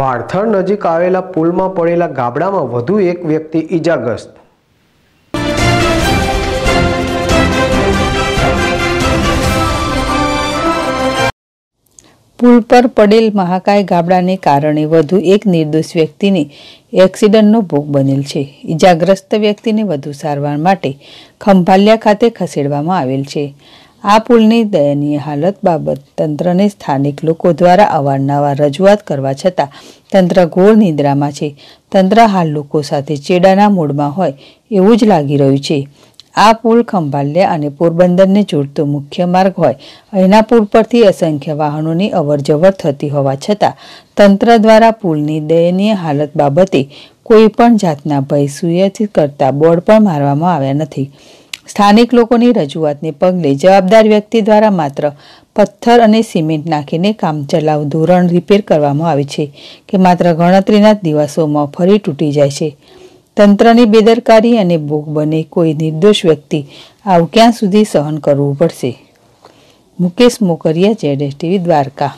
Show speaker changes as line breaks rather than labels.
પાળથર નજીક આવેલા પુલમાં પડેલા ગાબડામાં વધુ એક વ્યક્તિ ઈજાગ્રસ્ત પુલ પર પડેલ મહાકાય ગાબડાને કારણે વધુ એક નિર્દોષ વ્યક્તિને એક્સિડન્ટનો ભોગ બનેલ છે ઈજાગ્રસ્ત વ્યક્તિને વધુ સારવાર માટે ખંભાલિયા ખાતે ખસેડવામાં આવેલ છે આ પુલની દયનીય હાલત બાબત તંત્રને સ્થાનિક લોકો દ્વારા અવારનવાર રજૂઆત કરવા છતાં તંત્ર ઘોર નિદ્રામાં છે તંત્ર હાલ લોકો સાથે ચેડાના મૂડમાં હોય એવું જ લાગી રહ્યું છે આ પુલ ખંભાલિયા અને પોરબંદરને જોડતો મુખ્ય માર્ગ હોય અહીંના પુલ પરથી અસંખ્ય વાહનોની અવરજવર થતી હોવા છતાં તંત્ર દ્વારા પુલની દયનીય હાલત બાબતે કોઈ પણ જાતના ભય સુયોજિત કરતા બોર્ડ પણ મારવામાં આવ્યા નથી સ્થાનિક લોકોની રજૂઆતને પગલે જવાબદાર વ્યક્તિ દ્વારા માત્ર પથ્થર અને સિમેન્ટ નાખીને કામ ચલાવ ધોરણ રિપેર કરવામાં આવે છે કે માત્ર ગણતરીના દિવસોમાં ફરી તૂટી જાય છે તંત્રની બેદરકારી અને ભોગ બને કોઈ નિર્દોષ વ્યક્તિ આવું ક્યાં સુધી સહન કરવું પડશે મુકેશ મોકરિયા જેડેશ ટીવી દ્વારકા